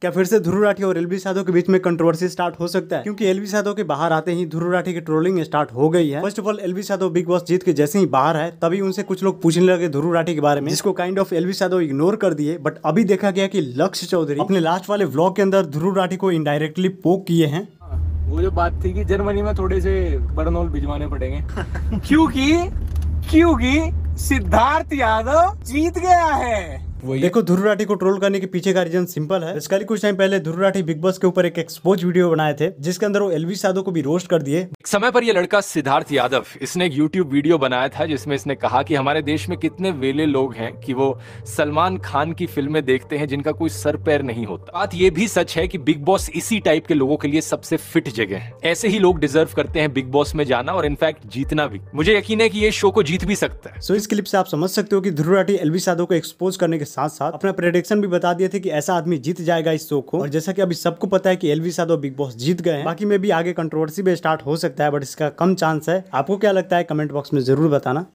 क्या फिर से ध्रुव राठी और एलबी साधो के बीच में कंट्रोवर्सी स्टार्ट हो सकता है क्योंकि एलबी साधो के बाहर आते ही ध्रुव राठी की ट्रोलिंग स्टार्ट हो गई है first of all Elvish Yadav Bigg Boss जीत के जैसे ही बाहर है तभी उनसे कुछ लोग पूछने लगे ध्रुव राठी के बारे में जिसको kind of Elvish Yadav ignore कर दिए बट अभी देखा गया कि लक्ष्य चौधरी अपने लास्ट वाले ब्लॉग के अंदर ध्रुव राठी को इनडायरेक्टली पोक किए हैं हाँ, वो जो बात थी की जर्मनी में थोड़े से बर्नोल भिजवाने पड़ेंगे क्यूँकी क्यूँकी सिद्धार्थ यादव जीत गया है वही देखो ध्रुव राठी को ट्रोल करने के पीछे का रीजन सिंपल है इसका कुछ टाइम पहले ध्रुव राठी बिग बॉस के ऊपर एक एक्सपोज वीडियो बनाए थे जिसके अंदर वो एलवी साधो को भी रोस्ट कर दिए समय पर यह लड़का सिद्धार्थ यादव इसने एक यूट्यूब वीडियो बनाया था जिसमें इसने कहा कि हमारे देश में कितने वेले लोग हैं कि वो सलमान खान की फिल्में देखते हैं जिनका कोई सर पैर नहीं होता बात ये भी सच है कि बिग बॉस इसी टाइप के लोगों के लिए सबसे फिट जगह है ऐसे ही लोग डिजर्व करते हैं बिग बॉस में जाना और इनफैक्ट जीतना भी मुझे यकीन है की ये शो को जीत भी सकता है सो इस क्लिप से आप समझ सकते हो की ध्रुव राठी एलवी साधो को एक्सपोज करने के साथ साथ अपना प्रेडिक्शन भी बता दिए थे कि ऐसा आदमी जीत जाएगा इस शो को और जैसा कि अभी सबको पता है कि एलवी साधो बिग बॉस जीत गए हैं बाकी में भी आगे कंट्रोवर्सी भी स्टार्ट हो सकता है बट इसका कम चांस है आपको क्या लगता है कमेंट बॉक्स में जरूर बताना